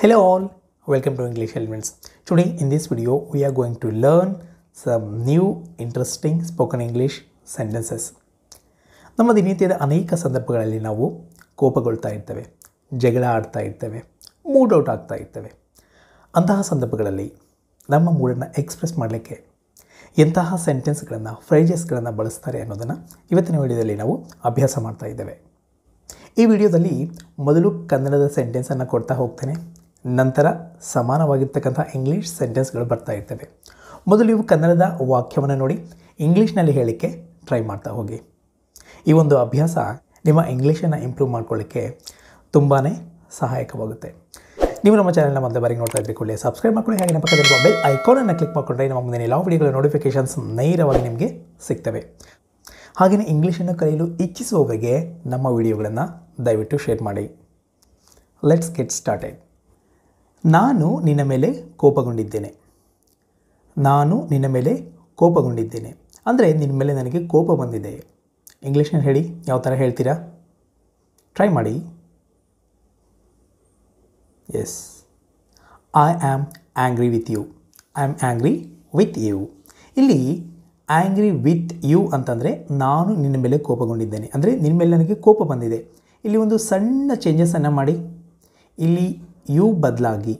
Hello all welcome to English Elements. Today in this video we are going to learn some new interesting spoken English sentences ನಮ್ಮ ದಿನನಿತ್ಯದ ಅನೇಕ ಸಂದರ್ಭಗಳಲ್ಲಿ ನಾವು ಕೋಪಗೊಳ್ತಾ ಇರ್ತೇವೆ ಜಗಳ ಆಡ್ತಾ ಇರ್ತೇವೆ ಮೂಡ್ ಔಟ್ ಆಗ್ತಾ ಇರ್ತೇವೆ ಅಂತಹ ಸಂದರ್ಭಗಳಲ್ಲಿ ನಮ್ಮ ಮೂಡನ್ನು ಎಕ್ಸ್ಪ್ರೆಸ್ ಮಾಡಲಿಕ್ಕೆ ಎಂತಹ ಸೆಂಟೆನ್ಸ್ಗಳನ್ನು ಫ್ರೈಜಸ್ಗಳನ್ನು ಬಳಸ್ತಾರೆ ಅನ್ನೋದನ್ನು ಇವತ್ತಿನ ವಿಡಿಯೋದಲ್ಲಿ ನಾವು ಅಭ್ಯಾಸ ಮಾಡ್ತಾ ಇದ್ದೇವೆ ಈ ವಿಡಿಯೋದಲ್ಲಿ ಮೊದಲು ಕನ್ನಡದ ಸೆಂಟೆನ್ಸನ್ನು ಕೊಡ್ತಾ ಹೋಗ್ತೇನೆ ನಂತರ ಸಮಾನವಾಗಿರ್ತಕ್ಕಂಥ ಇಂಗ್ಲೀಷ್ ಸೆಂಟೆನ್ಸ್ಗಳು ಬರ್ತಾ ಇರ್ತವೆ ಮೊದಲು ಇವು ಕನ್ನಡದ ವಾಕ್ಯವನ್ನು ನೋಡಿ ಇಂಗ್ಲೀಷ್ನಲ್ಲಿ ಹೇಳಲಿಕ್ಕೆ ಟ್ರೈ ಮಾಡ್ತಾ ಹೋಗಿ ಈ ಒಂದು ಅಭ್ಯಾಸ ನಿಮ್ಮ ಇಂಗ್ಲೀಷನ್ನು ಇಂಪ್ರೂವ್ ಮಾಡ್ಕೊಳ್ಳಿಕ್ಕೆ ತುಂಬಾ ಸಹಾಯಕವಾಗುತ್ತೆ ನೀವು ನಮ್ಮ ಚಾನಲ್ನ ಮೊದಲ ಬಾರಿಗೆ ನೋಡ್ತಾ ಇದ್ರೆ ಕೂಡಲೇ ಸಬ್ಸ್ಕ್ರೈಬ್ ಮಾಡ್ಕೊಳ್ಳಿ ಹಾಗೆ ನಮ್ಮ ಪಕ್ಕದಲ್ಲಿರುವ ಬೆಲ್ ಐಕಾನನ್ನು ಕ್ಲಿಕ್ ಮಾಡಿಕೊಂಡ್ರೆ ನಮ್ಮ ಮುಂದಿನ ಎಲ್ಲ ವಿಡಿಯೋಗಳ ನೋಟಿಫಿಕೇಷನ್ಸ್ ನೇರವಾಗಿ ನಿಮಗೆ ಸಿಗ್ತವೆ ಹಾಗೆಯೇ ಇಂಗ್ಲೀಷನ್ನು ಕಲಿಯಲು ಇಚ್ಛಿಸುವವರಿಗೆ ನಮ್ಮ ವೀಡಿಯೋಗಳನ್ನು ದಯವಿಟ್ಟು ಶೇರ್ ಮಾಡಿ ಲೆಟ್ಸ್ ಗೆಟ್ ಸ್ಟಾರ್ಟೆಡ್ ನಾನು ನಿನ್ನ ಮೇಲೆ ಕೋಪಗೊಂಡಿದ್ದೇನೆ ನಾನು ನಿನ್ನ ಮೇಲೆ ಕೋಪಗೊಂಡಿದ್ದೇನೆ ಅಂದರೆ ನಿನ್ನ ಮೇಲೆ ನನಗೆ ಕೋಪ ಬಂದಿದೆ ಇಂಗ್ಲೀಷ್ನಲ್ಲಿ ಹೇಳಿ ಯಾವ ಥರ ಹೇಳ್ತೀರಾ ಟ್ರೈ ಮಾಡಿ as I am angry with you I am angry with you ಇಲ್ಲಿ ಆ್ಯಂಗ್ರಿ ವಿತ್ ಯು ಅಂತಂದರೆ ನಾನು ನಿನ್ನ ಮೇಲೆ ಕೋಪಗೊಂಡಿದ್ದೇನೆ ಅಂದರೆ ನಿನ್ನ ಮೇಲೆ ನನಗೆ ಕೋಪ ಬಂದಿದೆ ಇಲ್ಲಿ ಒಂದು ಸಣ್ಣ ಚೇಂಜಸ್ಸನ್ನು ಮಾಡಿ ಇಲ್ಲಿ ಯು ಬದಲಾಗಿ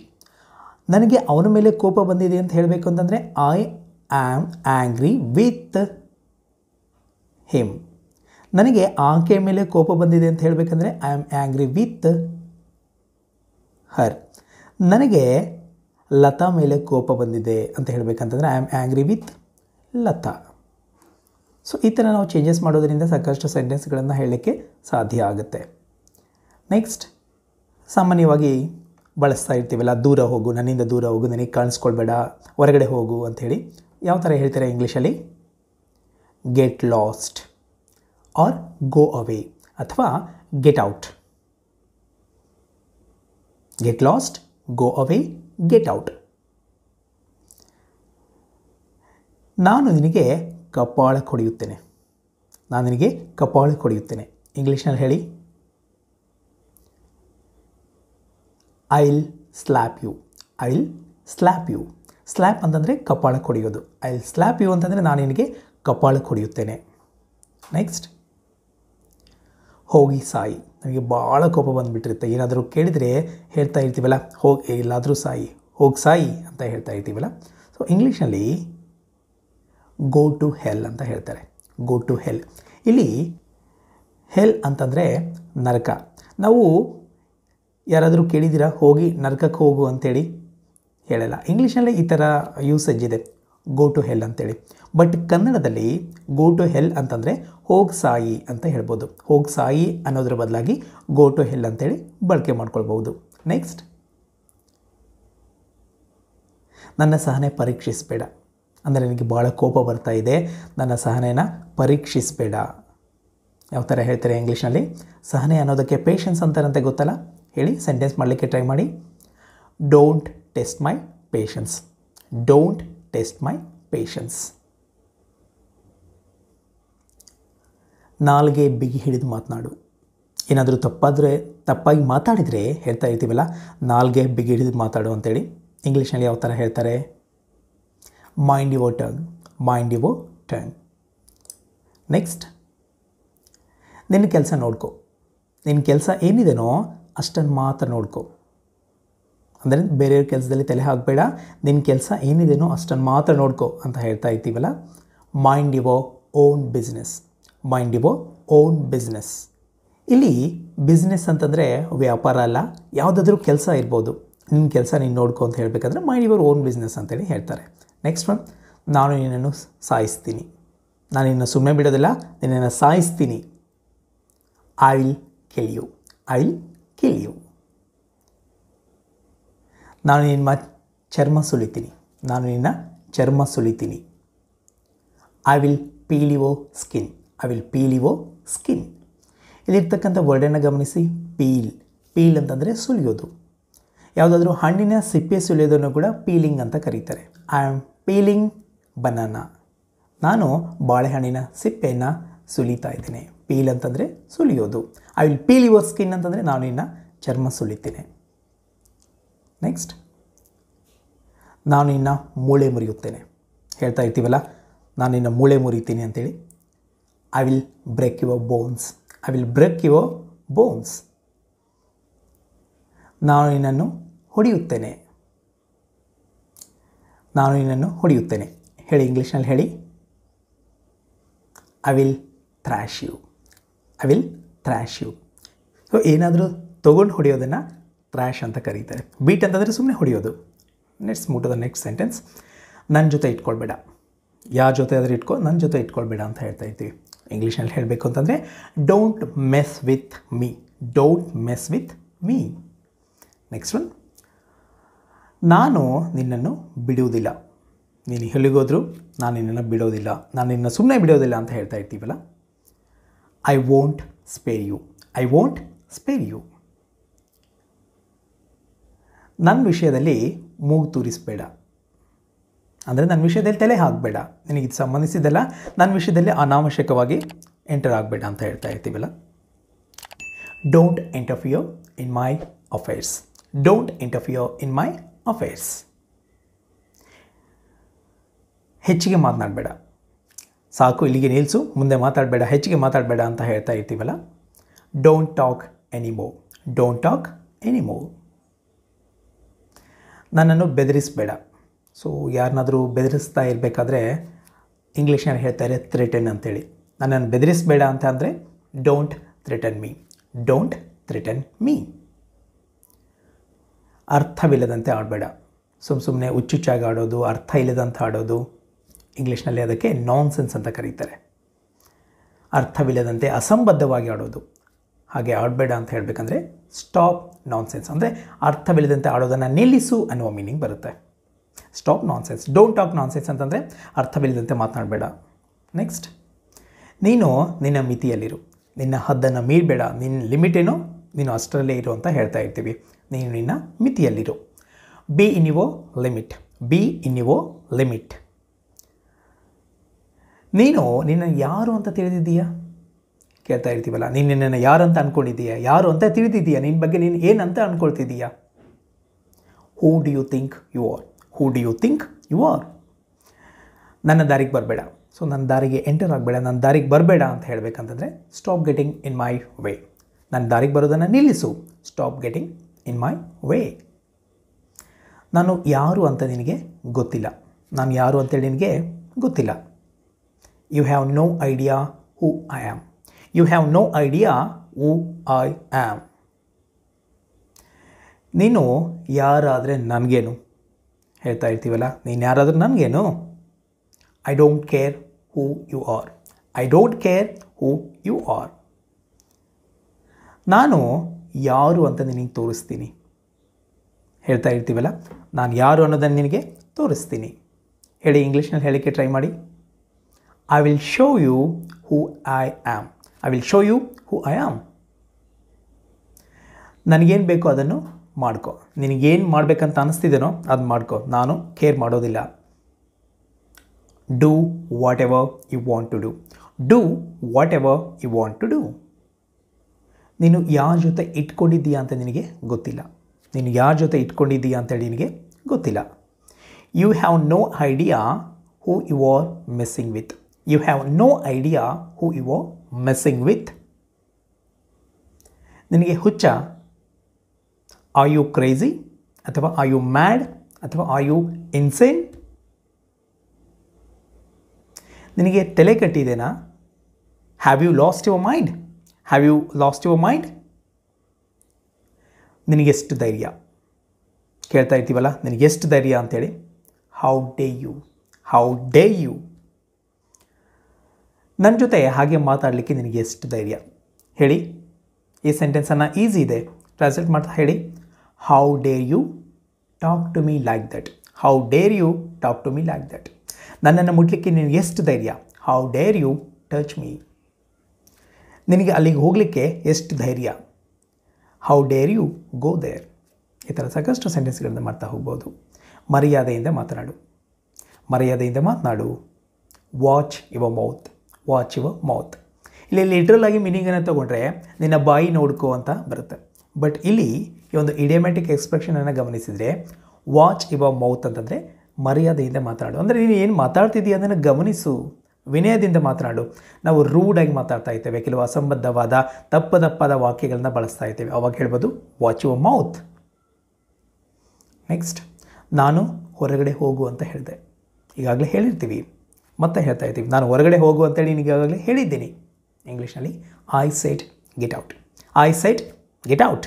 ನನಗೆ ಅವನ ಮೇಲೆ ಕೋಪ ಬಂದಿದೆ ಅಂತ ಹೇಳಬೇಕು ಅಂತಂದರೆ I am angry with him ನನಗೆ ಆಕೆಯ ಮೇಲೆ ಕೋಪ ಬಂದಿದೆ ಅಂತ ಹೇಳಬೇಕಂದ್ರೆ I am angry with her ನನಗೆ ಲತಾ ಮೇಲೆ ಕೋಪ ಬಂದಿದೆ ಅಂತ ಹೇಳಬೇಕಂತಂದರೆ I am angry with Latha so ಈ ಥರ ನಾವು ಚೇಂಜಸ್ ಮಾಡೋದರಿಂದ ಸಾಕಷ್ಟು ಸೆಂಟೆನ್ಸ್ಗಳನ್ನು ಹೇಳಲಿಕ್ಕೆ ಸಾಧ್ಯ ಆಗುತ್ತೆ ನೆಕ್ಸ್ಟ್ ಸಾಮಾನ್ಯವಾಗಿ ಬಳಸ್ತಾ ಇರ್ತೀವಲ್ಲ ದೂರ ಹೋಗು ನನ್ನಿಂದ ದೂರ ಹೋಗು ನನಗೆ ಕಾಣಿಸ್ಕೊಳ್ಬೇಡ ಹೊರಗಡೆ ಹೋಗು ಅಂಥೇಳಿ ಯಾವ ಥರ ಹೇಳ್ತಾರೆ ಇಂಗ್ಲೀಷಲ್ಲಿ get lost or go away ಅಥವಾ get out get lost go away get out ನಾನು ನಿನಗೆ ಕಪಾಳ ಕೊಡಿಯುತ್ತೇನೆ ನಾನು ನಿನಗೆ ಕಪಾಳ ಕೊಡಿಯುತ್ತೇನೆ ಇಂಗ್ಲೀಷ್ನಲ್ಲಿ ಹೇಳಿ I'll slap you I'll slap you slap ಅಂತಂದರೆ ಕಪಾಳ ಕೊಡಿಯೋದು ಐಲ್ ಸ್ಲ್ಯಾಪ್ ಯು ಅಂತಂದರೆ ನಾನು ನಿನಗೆ ಕಪಾಳ ಕೊಡಿಯುತ್ತೇನೆ ನೆಕ್ಸ್ಟ್ ಹೋಗಿ ಸಾಯಿ ನಮಗೆ ಭಾಳ ಕೋಪ ಬಂದುಬಿಟ್ಟಿರುತ್ತೆ ಏನಾದರೂ ಕೇಳಿದರೆ ಹೇಳ್ತಾ ಇರ್ತೀವಲ್ಲ ಹೋಗಿ ಎಲ್ಲಾದರೂ ಸಾಯಿ ಹೋಗಿ ಸಾಯಿ ಅಂತ ಹೇಳ್ತಾ ಇರ್ತೀವಲ್ಲ ಸೊ ಇಂಗ್ಲೀಷಲ್ಲಿ ಗೋ ಟು ಹೆಲ್ ಅಂತ ಹೇಳ್ತಾರೆ ಗೋ ಟು ಹೆಲ್ ಇಲ್ಲಿ ಹೆಲ್ ಅಂತಂದರೆ ನರಕ ನಾವು ಯಾರಾದರೂ ಕೇಳಿದ್ದೀರಾ ಹೋಗಿ ನರ್ಕಕ್ಕೆ ಹೋಗು ಅಂಥೇಳಿ ಹೇಳಲ್ಲ ಇಂಗ್ಲೀಷಲ್ಲಿ ಈ ಥರ ಯೂಸೇಜ್ ಇದೆ ಗೋ ಟು ಹೆಲ್ ಅಂತೇಳಿ ಬಟ್ ಕನ್ನಡದಲ್ಲಿ ಗೋ ಟು ಹೆಲ್ ಅಂತಂದರೆ ಹೋಗ್ ಸಾಯಿ ಅಂತ ಹೇಳ್ಬೋದು ಹೋಗ್ ಸಾಯಿ ಅನ್ನೋದ್ರ ಬದಲಾಗಿ ಗೋ ಟು ಹೆಲ್ ಅಂತೇಳಿ ಬಳಕೆ ಮಾಡ್ಕೊಳ್ಬೋದು ನೆಕ್ಸ್ಟ್ ನನ್ನ ಸಹನೆ ಪರೀಕ್ಷಿಸಬೇಡ ಅಂದರೆ ನನಗೆ ಭಾಳ ಕೋಪ ಬರ್ತಾ ಇದೆ ನನ್ನ ಸಹನೆನ ಪರೀಕ್ಷಿಸಬೇಡ ಯಾವ ಥರ ಹೇಳ್ತಾರೆ ಇಂಗ್ಲೀಷ್ನಲ್ಲಿ ಸಹನೆ ಅನ್ನೋದಕ್ಕೆ ಪೇಷನ್ಸ್ ಅಂತಾರಂತೆ ಗೊತ್ತಲ್ಲ ಹೇಳಿ ಸೆಂಟೆನ್ಸ್ ಮಾಡಲಿಕ್ಕೆ ಟ್ರೈ ಮಾಡಿ don't test my patience don't test my patience ನಾಲ್ಗೆ ಬಿಗಿ ಹಿಡಿದು ಮಾತನಾಡು ಏನಾದರೂ ತಪ್ಪಾದರೆ ತಪ್ಪಾಗಿ ಮಾತಾಡಿದರೆ ಹೇಳ್ತಾ ಇರ್ತೀವಲ್ಲ ನಾಲ್ಗೆ ಬಿಗಿ ಹಿಡಿದು ಮಾತಾಡು ಅಂತೇಳಿ ಇಂಗ್ಲೀಷ್ನಲ್ಲಿ ಯಾವ ಥರ ಹೇಳ್ತಾರೆ mind your tongue mind your tongue next ನಿನ್ನ ಕೆಲಸ ನೋಡ್ಕೋ ನಿನ್ನ ಕೆಲಸ ಏನಿದೆನೋ ಅಷ್ಟನ್ನು ಮಾತ್ರ ನೋಡ್ಕೊ ಅಂದರೆ ಬೇರೆಯವ್ರ ಕೆಲಸದಲ್ಲಿ ತಲೆ ಹಾಕಬೇಡ ನಿನ್ನ ಕೆಲಸ ಏನಿದೆನೋ ಅಷ್ಟನ್ನು ಮಾತ್ರ ನೋಡ್ಕೊ ಅಂತ ಹೇಳ್ತಾ ಇದ್ದೀವಲ್ಲ mind your own business mind your own business ಇಲ್ಲಿ ಬಿಸ್ನೆಸ್ ಅಂತಂದರೆ ವ್ಯಾಪಾರ ಅಲ್ಲ ಯಾವುದಾದ್ರೂ ಕೆಲಸ ಇರ್ಬೋದು ನಿನ್ನ ಕೆಲಸ ನೀನು ನೋಡ್ಕೊ ಅಂತ ಹೇಳಬೇಕಂದ್ರೆ ಮೈಂಡ್ ಯುವರ್ ಓನ್ ಬಿಸ್ನೆಸ್ ಅಂತೇಳಿ ಹೇಳ್ತಾರೆ ನೆಕ್ಸ್ಟ್ ಒನ್ ನಾನು ನಿನ್ನನ್ನು ಸಾಯಿಸ್ತೀನಿ ನಾನು ನಿನ್ನ ಸುಮ್ಮನೆ ಬಿಡೋದಿಲ್ಲ ನಿನ್ನನ್ನು ಸಾಯಿಸ್ತೀನಿ I will kill you I kill ನಾನು ನಿಮ್ಮ ಚರ್ಮ ಸುಲಿತೀನಿ ನಾನು ನಿನ್ನ ಚರ್ಮ ಸುಲಿತೀನಿ I will peel your skin I will peel your skin ಇಲ್ಲಿರ್ತಕ್ಕಂಥ ವರ್ಡನ್ನು ಗಮನಿಸಿ ಪೀಲ್ ಪೀಲ್ ಅಂತಂದರೆ ಸುಲಿಯೋದು ಯಾವುದಾದ್ರೂ ಹಣ್ಣಿನ ಸಿಪ್ಪೆ ಸುಲಿಯೋದನ್ನು ಕೂಡ ಪೀಲಿಂಗ್ ಅಂತ ಕರೀತಾರೆ ಐ ಆಮ್ ಪೀಲಿಂಗ್ ಬನಾನಾ ನಾನು ಬಾಳೆಹಣ್ಣಿನ ಸಿಪ್ಪೆಯನ್ನು ಸುಲಿತಾ ಇದ್ದೇನೆ ಪೀಲ್ ಅಂತಂದರೆ ಸುಲಿಯೋದು I will peel your skin ಅಂತಂದರೆ ನಾನು ನಿನ್ನ ಚರ್ಮ ಸುಳಿತೇನೆ ನೆಕ್ಸ್ಟ್ ನಾನು ನಿನ್ನ ಮೂಳೆ ಮುರಿಯುತ್ತೇನೆ ಹೇಳ್ತಾ ಇರ್ತೀವಲ್ಲ ನಾನು ನಿನ್ನ ಮೂಳೆ ಮುರಿತೀನಿ ಅಂತೇಳಿ I will break your bones I will break your bones ನಾನು ನಿನ್ನನ್ನು ಹೊಡೆಯುತ್ತೇನೆ ನಾನು ನಿನ್ನನ್ನು ಹೊಡೆಯುತ್ತೇನೆ ಹೇಳಿ ಇಂಗ್ಲೀಷ್ನಲ್ಲಿ ಹೇಳಿ I will thrash you I will thrash you so ಏನಾದರೂ ತೊಗೊಂಡು ಹೊಡೆಯೋದನ್ನು ಥ್ರ್ಯಾಶ್ ಅಂತ ಕರೀತಾರೆ ಬೀಟ್ ಅಂತಂದರೆ ಸುಮ್ಮನೆ ಹೊಡೆಯೋದು let's move to the next sentence ನನ್ನ ಜೊತೆ ಇಟ್ಕೊಳ್ಬೇಡ ಯಾರ ಜೊತೆ ಆದರೂ ಇಟ್ಕೊ ನನ್ನ ಜೊತೆ ಇಟ್ಕೊಳ್ಬೇಡ ಅಂತ ಹೇಳ್ತಾ ಇರ್ತೀವಿ ಇಂಗ್ಲೀಷ್ನಲ್ಲಿ ಹೇಳಬೇಕು ಅಂತಂದರೆ don't mess with me don't mess with me next one ನಾನು ನಿನ್ನನ್ನು ಬಿಡುವುದಿಲ್ಲ ನೀನು ಹೇಳಿಗೋದ್ರು ನಾನು ನಿನ್ನನ್ನು ಬಿಡೋದಿಲ್ಲ ನಾನು ನಿನ್ನ ಸುಮ್ಮನೆ ಬಿಡೋದಿಲ್ಲ ಅಂತ ಹೇಳ್ತಾ ಇರ್ತೀವಲ್ಲ I won't spare you I won't spare you ನನ್ನ ವಿಷಯದಲ್ಲಿ ಮೂಗು ತೂರಿಸಬೇಡ ಅಂದರೆ ನನ್ನ ವಿಷಯದಲ್ಲಿ ತಲೆ ಹಾಕಬೇಡ ನಿನಗೆ ಇದು ಸಂಬಂಧಿಸಿದಲ್ಲ ನನ್ನ ವಿಷಯದಲ್ಲಿ ಅನಾವಶ್ಯಕವಾಗಿ ಎಂಟರ್ ಆಗಬೇಡ ಅಂತ ಹೇಳ್ತಾ ಇರ್ತೀವಲ್ಲ don't interfere in my affairs don't interfere in my affairs ಹೆಚ್ಚಿಗೆ ಮಾತನಾಡಬೇಡ ಸಾಕು ಇಲ್ಲಿಗೆ ನಿಲ್ಲಿಸು ಮುಂದೆ ಮಾತಾಡಬೇಡ ಹೆಚ್ಚಿಗೆ ಮಾತಾಡಬೇಡ ಅಂತ ಹೇಳ್ತಾ ಇರ್ತೀವಲ್ಲ don't talk more don't talk more ನನ್ನನ್ನು ಬೆದರಿಸಬೇಡ ಸೊ ಯಾರನ್ನಾದರೂ ಬೆದರಿಸ್ತಾ ಇರಬೇಕಾದ್ರೆ ಇಂಗ್ಲೀಷ್ನಲ್ಲಿ ಹೇಳ್ತಾರೆ ಥ್ರಿಟನ್ ಅಂತೇಳಿ ನನ್ನನ್ನು ಬೆದರಿಸಬೇಡ ಅಂತ ಅಂದರೆ don't threaten me don't threaten me ಅರ್ಥವಿಲ್ಲದಂತೆ ಆಡಬೇಡ ಸುಮ್ಮ ಸುಮ್ಮನೆ ಹುಚ್ಚುಚ್ಚಾಗಿ ಆಡೋದು ಅರ್ಥ ಇಲ್ಲದಂತೆ ಆಡೋದು ಇಂಗ್ಲೀಷ್ನಲ್ಲಿ ಅದಕ್ಕೆ ನಾನ್ಸೆನ್ಸ್ ಅಂತ ಕರೀತಾರೆ ಅರ್ಥವಿಲ್ಲದಂತೆ ಅಸಂಬದ್ಧವಾಗಿ ಆಡೋದು ಹಾಗೆ ಆಡಬೇಡ ಅಂತ ಹೇಳಬೇಕಂದ್ರೆ ಸ್ಟಾಪ್ ನಾನ್ಸೆನ್ಸ್ ಅಂದರೆ ಅರ್ಥವಿಲ್ಲದಂತೆ ಆಡೋದನ್ನು ನಿಲ್ಲಿಸು ಅನ್ನುವ ಮೀನಿಂಗ್ ಬರುತ್ತೆ stop nonsense don't talk nonsense ಅಂತಂದರೆ ಅರ್ಥವಿಲ್ಲದಂತೆ ಮಾತನಾಡಬೇಡ ನೆಕ್ಸ್ಟ್ ನೀನು ನಿನ್ನ ಮಿತಿಯಲ್ಲಿರು ನಿನ್ನ ಹದ್ದನ್ನು ಮೀರಬೇಡ ನಿನ್ನ ಲಿಮಿಟ್ ನೀನು ಅಷ್ಟರಲ್ಲೇ ಇರು ಅಂತ ಹೇಳ್ತಾ ಇರ್ತೀವಿ ನೀನು ನಿನ್ನ ಮಿತಿಯಲ್ಲಿರು be in limit be in limit ನೀನು ನಿನ್ನ ಯಾರು ಅಂತ ತಿಳಿದಿದ್ದೀಯಾ ಕೇಳ್ತಾ ಇರ್ತೀವಲ್ಲ ನೀನು ನಿನ್ನನ್ನು ಯಾರು ಅಂತ ಅಂದ್ಕೊಂಡಿದ್ದೀಯಾ ಯಾರು ಅಂತ ತಿಳಿದಿದ್ದೀಯಾ ನಿನ್ನ ಬಗ್ಗೆ ನೀನು ಏನಂತ ಅಂದ್ಕೊಳ್ತಿದ್ದೀಯಾ who do you think you are who do you think you are ನನ್ನ ದಾರಿಗೆ ಬರಬೇಡ ಸೊ ನನ್ನ ದಾರಿಗೆ ಎಂಟರ್ ಆಗಬೇಡ ನನ್ನ ದಾರಿಗೆ ಬರಬೇಡ ಅಂತ ಹೇಳಬೇಕಂತಂದರೆ stop getting in my way ನನ್ನ ದಾರಿಗೆ ಬರೋದನ್ನು ನಿಲ್ಲಿಸು stop getting in my way ನಾನು ಯಾರು ಅಂತ ನಿನಗೆ ಗೊತ್ತಿಲ್ಲ ನಾನು ಯಾರು ಅಂತೇಳಿ ನಿನಗೆ ಗೊತ್ತಿಲ್ಲ you have no idea who I am you have no idea who I am ನೀನು ಯಾರಾದರೆ ನನಗೇನು ಹೇಳ್ತಾ ಇರ್ತೀವಲ್ಲ ನೀನು ಯಾರಾದರೂ ನನಗೇನು I don't care who you are I don't care who you are ನಾನು ಯಾರು ಅಂತ ನಿನಗೆ ತೋರಿಸ್ತೀನಿ ಹೇಳ್ತಾ ಇರ್ತೀವಲ್ಲ ನಾನು ಯಾರು ಅನ್ನೋದನ್ನು ನಿನಗೆ ತೋರಿಸ್ತೀನಿ ಹೇಳಿ ಇಂಗ್ಲೀಷ್ನಲ್ಲಿ ಹೇಳಲಿಕ್ಕೆ ಟ್ರೈ ಮಾಡಿ I will show you who I am I will show you who I am. ನನಗೇನು ಬೇಕೋ ಅದನ್ನು ಮಾಡ್ಕೋ ನಿನಗೇನು ಮಾಡಬೇಕಂತ ಅನ್ನಿಸ್ತಿದ್ದೇನೋ ಅದು ಮಾಡ್ಕೋ ನಾನು ಕೇರ್ ಮಾಡೋದಿಲ್ಲ do whatever you want to do do whatever you want to do ನೀನು ಯಾರ ಜೊತೆ ಇಟ್ಕೊಂಡಿದ್ದೀಯಾ ಅಂತ ನಿನಗೆ ಗೊತ್ತಿಲ್ಲ ನೀನು ಯಾರ ಜೊತೆ ಇಟ್ಕೊಂಡಿದ್ದೀಯಾ ಅಂತೇಳಿ ನಿನಗೆ ಗೊತ್ತಿಲ್ಲ you have no idea who you are messing with you have no idea who you are messing with ನಿನಗೆ ಹುಚ್ಚ ಆರ್ ಯು ಕ್ರೇಜಿ ಅಥವಾ ಆರ್ ಯು ಮ್ಯಾಡ್ ಅಥವಾ ಆರ್ ಯು ಇನ್ಸೇನ್ ನಿನಗೆ ತಲೆ ಕಟ್ಟಿದೆನಾ have you lost your mind have you lost your mind ನಿನಗೆಷ್ಟು ಧೈರ್ಯ ಕೇಳ್ತಾ ಇರ್ತೀವಲ್ಲ ನಿನಗೆಷ್ಟು ಧೈರ್ಯ ಅಂತೇಳಿ how dare you how dare you ನನ್ನ ಜೊತೆ ಹಾಗೆ ಮಾತಾಡಲಿಕ್ಕೆ ನಿನಗೆ ಎಷ್ಟು ಧೈರ್ಯ ಹೇಳಿ ಈ ಸೆಂಟೆನ್ಸನ್ನು ಈಸಿ ಇದೆ ಟ್ರಾನ್ಸ್ಲೇಟ್ ಮಾಡ್ತಾ ಹೇಳಿ how dare you talk to me like that how dare you talk to me like that ನನ್ನನ್ನು ಮುಟ್ಲಿಕ್ಕೆ ನಿನಗೆ ಎಷ್ಟು ಧೈರ್ಯ how dare you touch me ನಿನಗೆ ಅಲ್ಲಿಗೆ ಹೋಗಲಿಕ್ಕೆ ಎಷ್ಟು ಧೈರ್ಯ how dare you go there ಈ ಥರ ಸಾಕಷ್ಟು ಸೆಂಟೆನ್ಸ್ಗಳನ್ನು ಮಾಡ್ತಾ ಹೋಗ್ಬೋದು ಮರ್ಯಾದೆಯಿಂದ ಮಾತನಾಡು ಮರ್ಯಾದೆಯಿಂದ ಮಾತನಾಡು watch your mouth watch your mouth ಇಲ್ಲಿ ಲಿಟ್ರಲ್ ಆಗಿ ಏನಂತ ತಗೊಂಡ್ರೆ ನಿನ್ನ ಬಾಯಿ ನೋಡ್ಕೋ ಅಂತ ಬರುತ್ತೆ ಬಟ್ ಇಲ್ಲಿ ಈ ಒಂದು ಇಡಿಯಮ್ಯಾಟಿಕ್ ಎಕ್ಸ್ಪ್ರೆಷನನ್ನು ಗಮನಿಸಿದರೆ ವಾಚ್ ಇವ ಮೌತ್ ಅಂತಂದರೆ ಮರ್ಯಾದೆಯಿಂದ ಮಾತನಾಡು ಅಂದರೆ ನೀನು ಏನು ಮಾತಾಡ್ತಿದ್ದೀಯ ಅದನ್ನು ಗಮನಿಸು ವಿನಯದಿಂದ ಮಾತನಾಡು ನಾವು ರೂಡಾಗಿ ಮಾತಾಡ್ತಾ ಇದ್ದೇವೆ ಕೆಲವು ಅಸಂಬದ್ಧವಾದ ತಪ್ಪದಪ್ಪದ ವಾಕ್ಯಗಳನ್ನ ಬಳಸ್ತಾ ಇದ್ದೇವೆ ಅವಾಗ ಹೇಳ್ಬೋದು ವಾಚ್ ಯುವ ಮೌತ್ ನೆಕ್ಸ್ಟ್ ನಾನು ಹೊರಗಡೆ ಹೋಗು ಅಂತ ಹೇಳಿದೆ ಈಗಾಗಲೇ ಹೇಳಿರ್ತೀವಿ ಮತ್ತೆ ಹೇಳ್ತಾ ಇದ್ದೀವಿ ನಾನು ಹೊರಗಡೆ ಹೋಗು ಅಂತೇಳಿ ನಿನಗೆ ಹೇಳಿದ್ದೀನಿ ಇಂಗ್ಲೀಷ್ನಲ್ಲಿ I said get out I said get out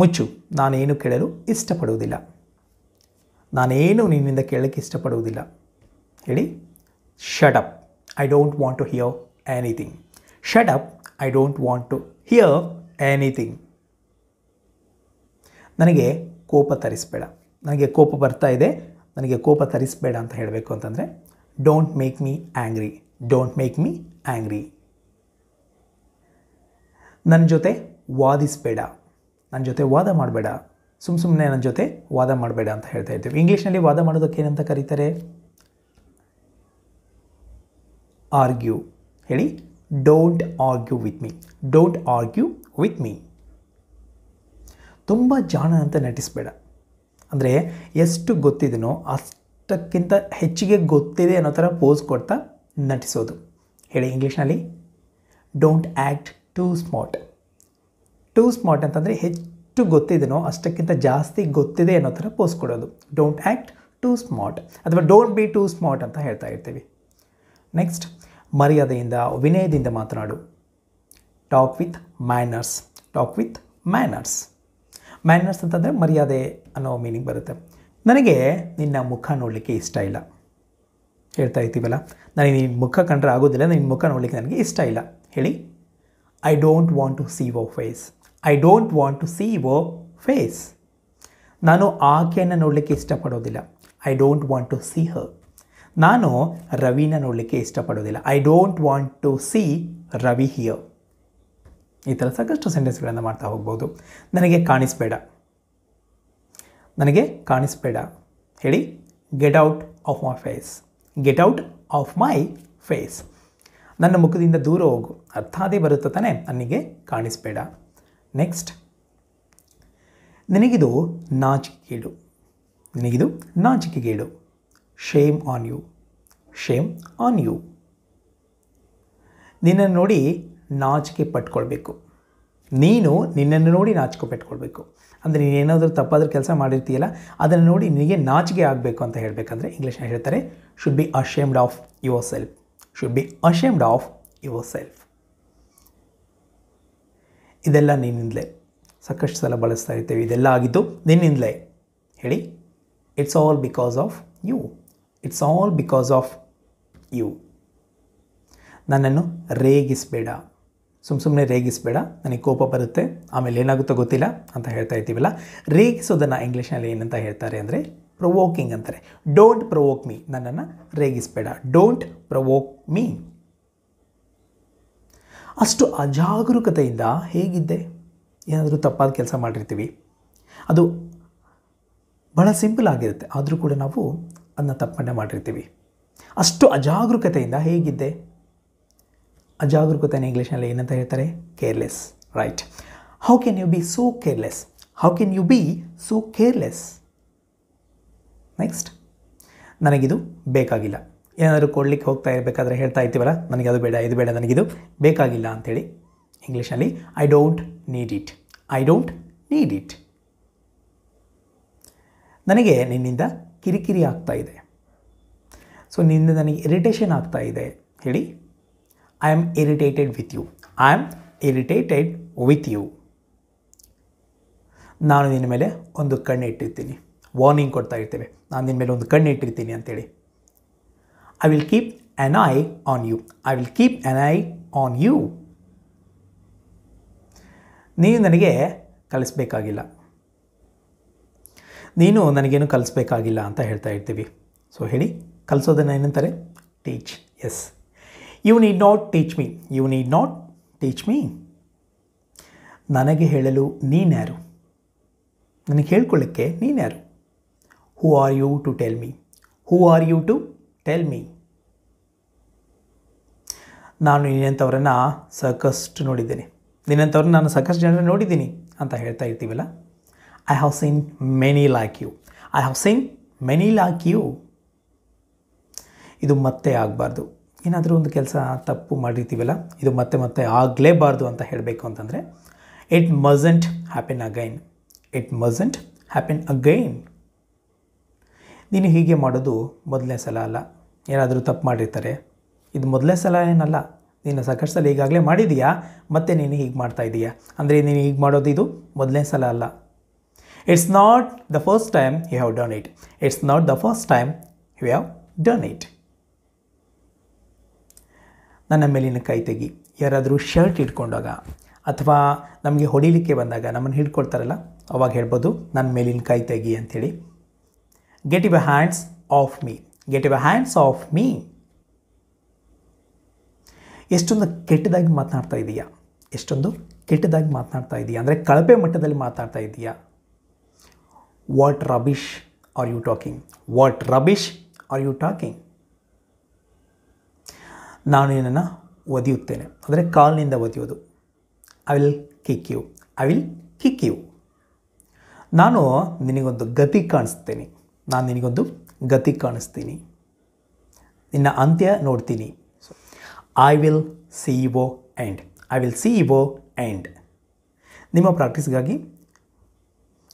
ಮುಚ್ಚು ನಾನೇನು ಕೇಳಲು ಇಷ್ಟಪಡುವುದಿಲ್ಲ ನಾನೇನು ನಿನ್ನಿಂದ ಕೇಳಲಿಕ್ಕೆ ಇಷ್ಟಪಡುವುದಿಲ್ಲ ಹೇಳಿ shut up I don't want to hear anything shut up I don't want to hear anything ನನಗೆ ಕೋಪ ತರಿಸಬೇಡ ನನಗೆ ಕೋಪ ಬರ್ತಾ ಇದೆ ನನಗೆ ಕೋಪ ತರಿಸಬೇಡ ಅಂತ ಹೇಳಬೇಕು ಅಂತಂದರೆ don't make me angry don't make me angry ನನ್ನ ಜೊತೆ ವಾದಿಸಬೇಡ ನನ್ನ ಜೊತೆ ವಾದ ಮಾಡಬೇಡ ಸುಮ್ಮ ಸುಮ್ಮನೆ ನನ್ನ ಜೊತೆ ವಾದ ಮಾಡಬೇಡ ಅಂತ ಹೇಳ್ತಾ ಇರ್ತೀವಿ ಇಂಗ್ಲೀಷ್ನಲ್ಲಿ ವಾದ ಮಾಡೋದಕ್ಕೆ ಏನಂತ ಕರೀತಾರೆ ಆರ್ಗ್ಯೂ ಹೇಳಿ don't argue with me don't argue with me ತುಂಬ ಜಾಣ ಅಂತ ನಟಿಸಬೇಡ ಅಂದರೆ ಎಷ್ಟು ಗೊತ್ತಿದನೋ ಅಷ್ಟಕ್ಕಿಂತ ಹೆಚ್ಚಿಗೆ ಗೊತ್ತಿದೆ ಅನ್ನೋ ಥರ ಪೋಸ್ ಕೊಡ್ತಾ ನಟಿಸೋದು ಹೇಳಿ ಇಂಗ್ಲೀಷ್ನಲ್ಲಿ don't act too smart too smart ಅಂತಂದರೆ ಹೆಚ್ಚು ಗೊತ್ತಿದನೋ ಅಷ್ಟಕ್ಕಿಂತ ಜಾಸ್ತಿ ಗೊತ್ತಿದೆ ಅನ್ನೋ ಥರ ಪೋಸ್ ಕೊಡೋದು ಡೋಂಟ್ ಆ್ಯಕ್ಟ್ ಟೂ ಸ್ಮಾರ್ಟ್ ಅಥವಾ ಡೋಂಟ್ ಬಿ ಟೂ ಸ್ಮಾರ್ಟ್ ಅಂತ ಹೇಳ್ತಾ ಇರ್ತೀವಿ ನೆಕ್ಸ್ಟ್ ಮರ್ಯಾದೆಯಿಂದ ವಿನಯದಿಂದ ಮಾತನಾಡು talk with manners talk with manners manners ಅಂತಂದರೆ ಮರ್ಯಾದೆ ಅನ್ನೋ ಮೀನಿಂಗ್ ಬರುತ್ತೆ ನನಗೆ ನಿನ್ನ ಮುಖ ನೋಡಲಿಕ್ಕೆ ಇಷ್ಟ ಇಲ್ಲ ಹೇಳ್ತಾ ಇರ್ತೀವಲ್ಲ ನನಗೆ ನಿನ್ನ ಮುಖ ಕಂಡ್ರೆ ಆಗೋದಿಲ್ಲ ನಿನ್ನ ಮುಖ ನೋಡಲಿಕ್ಕೆ ನನಗೆ ಇಷ್ಟ ಇಲ್ಲ ಹೇಳಿ I don't want to see your face I don't want to see your face ನಾನು ಆಕೆಯನ್ನು ನೋಡಲಿಕ್ಕೆ ಇಷ್ಟಪಡೋದಿಲ್ಲ I don't want to see her ನಾನು ರವಿನ ನೋಡಲಿಕ್ಕೆ ಇಷ್ಟಪಡೋದಿಲ್ಲ I don't want to see Ravi here ಈ ಥರ ಸಾಕಷ್ಟು ಸೆಂಟೆನ್ಸ್ಗಳನ್ನು ಮಾಡ್ತಾ ಹೋಗ್ಬೋದು ನನಗೆ ಕಾಣಿಸ್ಬೇಡ ನನಗೆ ಕಾಣಿಸ್ಬೇಡ ಹೇಳಿ get out of my face get out of my face ನನ್ನ ಮುಖದಿಂದ ದೂರ ಹೋಗು ಅರ್ಥಾದೇ ಬರುತ್ತೆ ತಾನೆ ನನಗೆ ಕಾಣಿಸ್ಬೇಡ ನೆಕ್ಸ್ಟ್ ನನಗಿದು ನಾಚಿಕೆಗೇಡು ನನಗಿದು ನಾಚಿಕೆಗೇಡು shame on you shame on you ನಿನ್ನನ್ನು ನೋಡಿ ನಾಚಿಕೆ ಪಟ್ಕೊಳ್ಬೇಕು ನೀನು ನಿನ್ನನ್ನು ನೋಡಿ ನಾಚಿಕೆ ಪಟ್ಕೊಳ್ಬೇಕು ಅಂದರೆ ಏನಾದರೂ ತಪ್ಪಾದರೂ ಕೆಲಸ ಮಾಡಿರ್ತೀಯಲ್ಲ ಅದನ್ನು ನೋಡಿ ನಿನಗೆ ನಾಚಿಕೆ ಆಗಬೇಕು ಅಂತ ಹೇಳಬೇಕಂದ್ರೆ ಇಂಗ್ಲೀಷ್ನ ಹೇಳ್ತಾರೆ should be ashamed of yourself should be ashamed of yourself ಇದೆಲ್ಲ ನಿನ್ನಿಂದಲೇ ಸಾಕಷ್ಟು ಸಲ ಬಳಸ್ತಾ ಇರ್ತೇವೆ ಇದೆಲ್ಲ ಆಗಿದ್ದು ನಿನ್ನಿಂದಲೇ ಹೇಳಿ it's all because of you it's all because of you ನನ್ನನ್ನು ರೇಗಿಸಬೇಡ ಸುಮ್ಮ ಸುಮ್ಮನೆ ರೇಗಿಸಬೇಡ ನನಗೆ ಕೋಪ ಬರುತ್ತೆ ಆಮೇಲೆ ಏನಾಗುತ್ತೋ ಗೊತ್ತಿಲ್ಲ ಅಂತ ಹೇಳ್ತಾ ಇದ್ದೀವಲ್ಲ ರೇಗಿಸೋದನ್ನು ಇಂಗ್ಲೀಷ್ನಲ್ಲಿ ಏನಂತ ಹೇಳ್ತಾರೆ ಅಂದರೆ ಪ್ರೊವೋಕಿಂಗ್ ಅಂತಾರೆ ಡೋಂಟ್ ಪ್ರೊವೋಕ್ ಮೀ ನನ್ನನ್ನು ರೇಗಿಸಬೇಡ ಡೋಂಟ್ ಪ್ರೊವೋಕ್ ಮೀ ಅಷ್ಟು ಅಜಾಗರೂಕತೆಯಿಂದ ಹೇಗಿದ್ದೆ ಏನಾದರೂ ತಪ್ಪಾದ ಕೆಲಸ ಮಾಡಿರ್ತೀವಿ ಅದು ಭಾಳ ಸಿಂಪಲ್ ಆಗಿರುತ್ತೆ ಆದರೂ ಕೂಡ ನಾವು ಅದನ್ನ ತಪ್ಪನ್ನೇ ಮಾಡಿರ್ತೀವಿ ಅಷ್ಟು ಅಜಾಗರೂಕತೆಯಿಂದ ಹೇಗಿದ್ದೆ ಅಜಾಗರೂಕತೆಯನ್ನು ಇಂಗ್ಲೀಷ್ನಲ್ಲಿ ಏನಂತ ಹೇಳ್ತಾರೆ careless right how can you be so careless how can you be so careless next ನನಗಿದು ಬೇಕಾಗಿಲ್ಲ ಏನಾದರೂ ಕೊಡಲಿಕ್ಕೆ ಹೋಗ್ತಾ ಇರಬೇಕಾದ್ರೆ ಹೇಳ್ತಾ ಇರ್ತೀವಲ್ಲ ನನಗೆ ಅದು ಬೇಡ ಇದು ಬೇಡ ನನಗಿದು ಬೇಕಾಗಿಲ್ಲ ಅಂಥೇಳಿ ಇಂಗ್ಲೀಷ್ನಲ್ಲಿ I don't need it I don't need it ನನಗೆ ನಿನ್ನಿಂದ ಕಿರಿಕಿರಿ ಆಗ್ತಾ ಇದೆ ಸೊ ನಿನ್ನಿಂದ ನನಗೆ ಇರಿಟೇಷನ್ ಆಗ್ತಾ ಇದೆ ಹೇಳಿ I am irritated with you. I am irritated with you. ನಾನು ನಿನ್ನ ಮೇಲೆ ಒಂದು ಕಣ್ಣು ಇಟ್ಟಿರ್ತೀನಿ ವಾರ್ನಿಂಗ್ ಕೊಡ್ತಾ ಇರ್ತೇವೆ ನಾನು ನಿನ್ನ ಮೇಲೆ ಒಂದು ಕಣ್ಣು ಇಟ್ಟಿರ್ತೀನಿ ಅಂತೇಳಿ I will keep an eye on you I will keep an eye on you ನೀನು ನನಗೆ ಕಲಿಸ್ಬೇಕಾಗಿಲ್ಲ ನೀನು ನನಗೇನು ಕಲಿಸ್ಬೇಕಾಗಿಲ್ಲ ಅಂತ ಹೇಳ್ತಾ ಇರ್ತೀವಿ ಸೊ ಹೇಳಿ ಕಲಿಸೋದನ್ನು ಏನಂತಾರೆ teaches you need not teach me you need not teach me ನನಗೆ ಹೇಳಲು ನೀನ್ಯಾರು ನನಗೆ ಹೇಳ್ಕೊಳ್ಳೋಕ್ಕೆ ನೀನ್ಯಾರು who are you to tell me who are you to tell me ನಾನು ನಿನ್ನಂಥವ್ರನ್ನು ಸಾಕಷ್ಟು ನೋಡಿದ್ದೇನೆ ನಿನ್ನಂಥವ್ರನ್ನ ನಾನು ಸಾಕಷ್ಟು ಜನರ ನೋಡಿದ್ದೀನಿ ಅಂತ ಹೇಳ್ತಾ ಇರ್ತೀವಲ್ಲ I have seen many like you I have seen many like you ಇದು ಮತ್ತೆ ಆಗಬಾರ್ದು ಏನಾದರೂ ಒಂದು ಕೆಲಸ ತಪ್ಪು ಮಾಡಿರ್ತೀವಲ್ಲ ಇದು ಮತ್ತೆ ಮತ್ತೆ ಆಗಲೇಬಾರ್ದು ಅಂತ ಹೇಳಬೇಕು ಅಂತಂದರೆ it mustn't happen again it mustn't happen again ನೀನು ಹೀಗೆ ಮಾಡೋದು ಮೊದಲನೇ ಸಲ ಅಲ್ಲ ಏನಾದರೂ ತಪ್ಪು ಮಾಡಿರ್ತಾರೆ ಇದು ಮೊದಲನೇ ಸಲ ಏನಲ್ಲ ನೀನು ಸಾಕಷ್ಟು ಸಲ ಈಗಾಗಲೇ ಮಾಡಿದೀಯಾ ಮತ್ತೆ ನೀನು ಹೀಗೆ ಮಾಡ್ತಾ ಇದೀಯಾ ಅಂದರೆ ನೀನು ಹೀಗೆ ಮಾಡೋದು ಇದು ಮೊದಲನೇ ಸಲ ಅಲ್ಲ it's not the first time you have done it it's not the first time you have done it ನನ್ನ ಮೇಲಿನ ಕೈ ತೆಗಿ ಯಾರಾದರೂ ಶರ್ಟ್ ಇಟ್ಕೊಂಡಾಗ ಅಥವಾ ನಮಗೆ ಹೊಡಿಲಿಕ್ಕೆ ಬಂದಾಗ ನಮ್ಮನ್ನು ಹಿಡ್ಕೊಳ್ತಾರಲ್ಲ ಅವಾಗ ಹೇಳ್ಬೋದು ನನ್ನ ಮೇಲಿನ ಕೈ ತೆಗಿ ಅಂಥೇಳಿ get your hands off me get your hands off me ಎಷ್ಟೊಂದು ಕೆಟ್ಟದಾಗಿ ಮಾತನಾಡ್ತಾ ಇದೆಯಾ ಎಷ್ಟೊಂದು ಕೆಟ್ಟದಾಗಿ ಮಾತನಾಡ್ತಾ ಇದೆಯಾ ಅಂದರೆ ಕಳಪೆ ಮಟ್ಟದಲ್ಲಿ ಮಾತಾಡ್ತಾ ಇದೆಯಾ what rubbish are you talking what rubbish are you talking ನಾನು ನಿನ್ನನ್ನು ಒದಿಯುತ್ತೇನೆ ಅಂದರೆ ಕಾಲ್ನಿಂದ ಒದೆಯೋದು I will kick you I will kick you ನಾನು ನಿನಗೊಂದು ಗತಿ ಕಾಣಿಸ್ತೇನೆ ನಾನು ನಿನಗೊಂದು ಗತಿ ಕಾಣಿಸ್ತೀನಿ ನಿನ್ನ ಅಂತ್ಯ ನೋಡ್ತೀನಿ so I will see your end I will see your end ನಿಮ್ಮ ಪ್ರಾಕ್ಟೀಸ್ಗಾಗಿ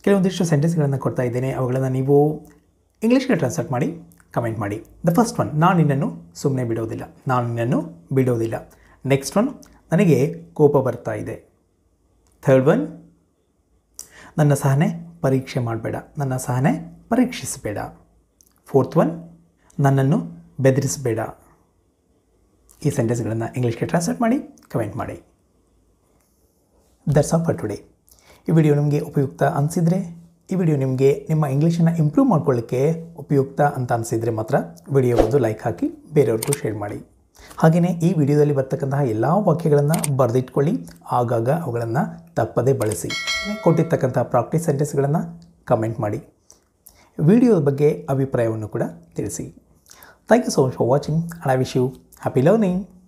ಕೆಲವೊಂದಿಷ್ಟು ಸೆಂಟೆನ್ಸ್ಗಳನ್ನು ಕೊಡ್ತಾ ಇದ್ದೇನೆ ಅವುಗಳನ್ನು ನೀವು ಇಂಗ್ಲೀಷ್ಗೆ ಟ್ರಾನ್ಸ್ಲೇಟ್ ಮಾಡಿ ಕಮೆಂಟ್ ಮಾಡಿ ದ ಫಸ್ಟ್ ಒನ್ ನಾನು ನಿನ್ನನ್ನು ಸುಮ್ಮನೆ ಬಿಡೋದಿಲ್ಲ ನಾನು ನಿನ್ನನ್ನು ಬಿಡೋದಿಲ್ಲ ನೆಕ್ಸ್ಟ್ ಒನ್ ನನಗೆ ಕೋಪ ಬರ್ತಾ ಇದೆ ಥರ್ಡ್ ಒನ್ ನನ್ನ ಸಹನೆ ಪರೀಕ್ಷೆ ಮಾಡಬೇಡ ನನ್ನ ಸಹನೆ ಪರೀಕ್ಷಿಸಬೇಡ ಫೋರ್ತ್ ಒನ್ ನನ್ನನ್ನು ಬೆದರಿಸಬೇಡ ಈ ಸೆಂಟೆನ್ಸ್ಗಳನ್ನು ಇಂಗ್ಲೀಷ್ಗೆ ಟ್ರಾನ್ಸ್ಲೇಟ್ ಮಾಡಿ ಕಮೆಂಟ್ ಮಾಡಿ ದಟ್ಸ್ ಆಫ್ ಫರ್ ಟುಡೇ ಈ ವಿಡಿಯೋ ನಿಮಗೆ ಉಪಯುಕ್ತ ಅನಿಸಿದರೆ ಈ ವಿಡಿಯೋ ನಿಮಗೆ ನಿಮ್ಮ ಇಂಗ್ಲೀಷನ್ನು ಇಂಪ್ರೂವ್ ಮಾಡ್ಕೊಳ್ಳಿಕ್ಕೆ ಉಪಯುಕ್ತ ಅಂತ ಅನಿಸಿದರೆ ಮಾತ್ರ ವಿಡಿಯೋ ಒಂದು ಲೈಕ್ ಹಾಕಿ ಬೇರೆಯವ್ರಿಗೂ ಶೇರ್ ಮಾಡಿ ಹಾಗೆಯೇ ಈ ವಿಡಿಯೋದಲ್ಲಿ ಬರ್ತಕ್ಕಂತಹ ಎಲ್ಲ ವಾಕ್ಯಗಳನ್ನು ಬರೆದಿಟ್ಕೊಳ್ಳಿ ಆಗಾಗ ಅವುಗಳನ್ನು ತಪ್ಪದೇ ಬಳಸಿ ಕೊಟ್ಟಿರ್ತಕ್ಕಂಥ ಪ್ರಾಕ್ಟೀಸ್ ಸೆಂಟೆನ್ಸ್ಗಳನ್ನು ಕಮೆಂಟ್ ಮಾಡಿ ವಿಡಿಯೋದ ಬಗ್ಗೆ ಅಭಿಪ್ರಾಯವನ್ನು ಕೂಡ ತಿಳಿಸಿ thank you so much for watching and I wish you happy learning